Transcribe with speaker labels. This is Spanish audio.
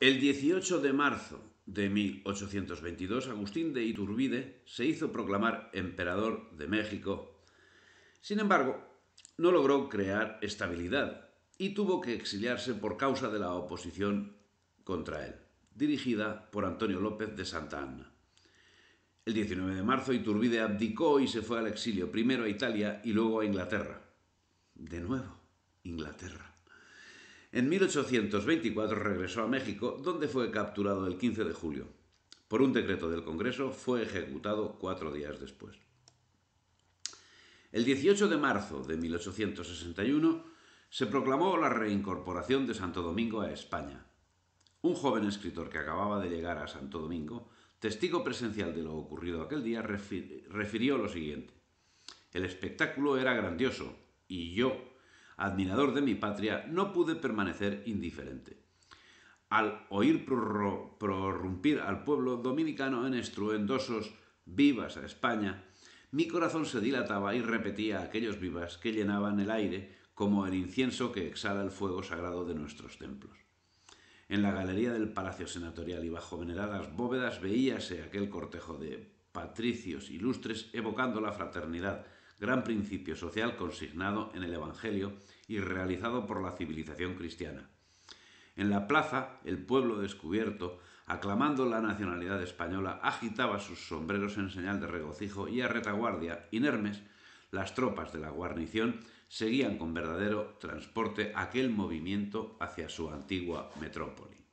Speaker 1: El 18 de marzo de 1822, Agustín de Iturbide se hizo proclamar emperador de México. Sin embargo, no logró crear estabilidad y tuvo que exiliarse por causa de la oposición contra él, dirigida por Antonio López de Santa Anna. El 19 de marzo Iturbide abdicó y se fue al exilio, primero a Italia y luego a Inglaterra. De nuevo, Inglaterra. En 1824 regresó a México, donde fue capturado el 15 de julio. Por un decreto del Congreso fue ejecutado cuatro días después. El 18 de marzo de 1861 se proclamó la reincorporación de Santo Domingo a España. Un joven escritor que acababa de llegar a Santo Domingo, testigo presencial de lo ocurrido aquel día, refirió lo siguiente. El espectáculo era grandioso y yo admirador de mi patria, no pude permanecer indiferente. Al oír prorrumpir al pueblo dominicano en estruendosos vivas a España, mi corazón se dilataba y repetía aquellos vivas que llenaban el aire como el incienso que exhala el fuego sagrado de nuestros templos. En la galería del Palacio Senatorial y bajo veneradas bóvedas veíase aquel cortejo de patricios ilustres evocando la fraternidad, gran principio social consignado en el Evangelio y realizado por la civilización cristiana. En la plaza, el pueblo descubierto, aclamando la nacionalidad española, agitaba sus sombreros en señal de regocijo y a retaguardia, inermes, las tropas de la guarnición seguían con verdadero transporte aquel movimiento hacia su antigua metrópoli.